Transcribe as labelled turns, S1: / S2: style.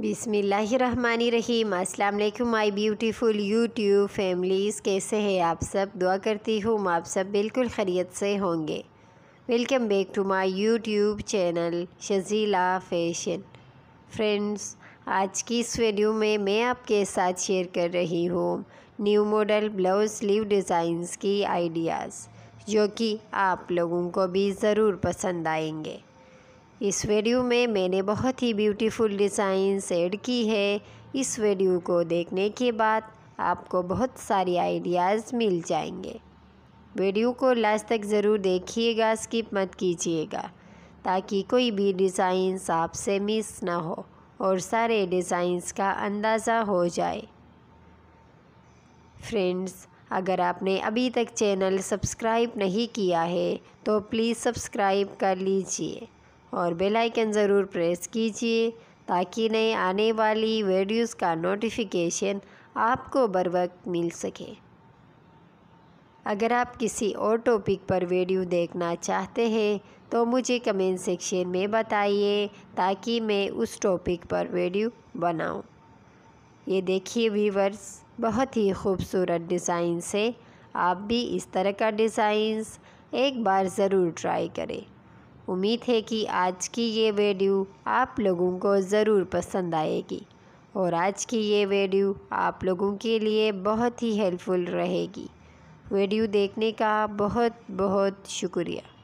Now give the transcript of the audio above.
S1: बिसमीम् अल्लाम my beautiful YouTube families कैसे हैं आप सब दुआ करती हूँ आप सब बिल्कुल खरीत से होंगे welcome back to my YouTube channel Shajila fashion friends आज की इस वीडियो में मैं आपके साथ शेयर कर रही हूँ new model blouse sleeve designs की आइडियाज़ जो कि आप लोगों को भी ज़रूर पसंद आएंगे इस वीडियो में मैंने बहुत ही ब्यूटीफुल डिज़ाइंस ऐड की है इस वीडियो को देखने के बाद आपको बहुत सारी आइडियाज़ मिल जाएंगे वीडियो को लास्ट तक ज़रूर देखिएगा स्किप मत कीजिएगा ताकि कोई भी डिज़ाइंस आपसे मिस ना हो और सारे डिज़ाइंस का अंदाज़ा हो जाए फ्रेंड्स अगर आपने अभी तक चैनल सब्सक्राइब नहीं किया है तो प्लीज़ सब्सक्राइब कर लीजिए और बेल आइकन ज़रूर प्रेस कीजिए ताकि नए आने वाली वीडियोस का नोटिफिकेशन आपको बर वक्त मिल सके अगर आप किसी और टॉपिक पर वीडियो देखना चाहते हैं तो मुझे कमेंट सेक्शन में बताइए ताकि मैं उस टॉपिक पर वीडियो बनाऊं। ये देखिए व्यूवर्स बहुत ही खूबसूरत डिज़ाइन से आप भी इस तरह का डिज़ाइंस एक बार ज़रूर ट्राई करें उम्मीद है कि आज की ये वीडियो आप लोगों को ज़रूर पसंद आएगी और आज की ये वीडियो आप लोगों के लिए बहुत ही हेल्पफुल रहेगी वीडियो देखने का बहुत बहुत शुक्रिया